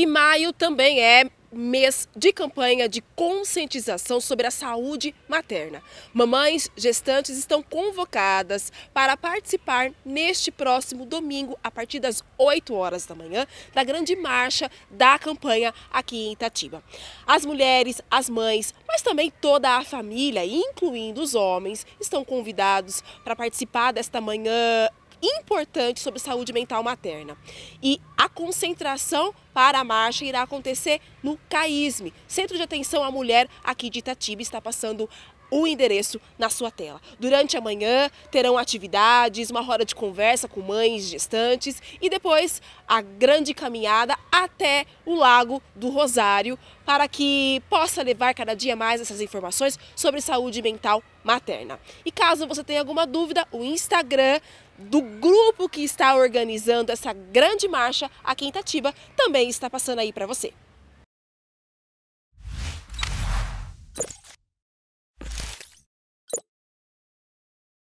E maio também é mês de campanha de conscientização sobre a saúde materna. Mamães gestantes estão convocadas para participar neste próximo domingo, a partir das 8 horas da manhã, da grande marcha da campanha aqui em Itatiba. As mulheres, as mães, mas também toda a família, incluindo os homens, estão convidados para participar desta manhã importante sobre saúde mental materna. E a concentração para a marcha irá acontecer no CAISME, Centro de Atenção à Mulher aqui de Itatiba, está passando o endereço na sua tela. Durante a manhã terão atividades, uma hora de conversa com mães gestantes e depois a grande caminhada até o Lago do Rosário para que possa levar cada dia mais essas informações sobre saúde mental materna. E caso você tenha alguma dúvida, o Instagram do grupo que está organizando essa grande marcha aqui em Itatiba também está passando aí para você.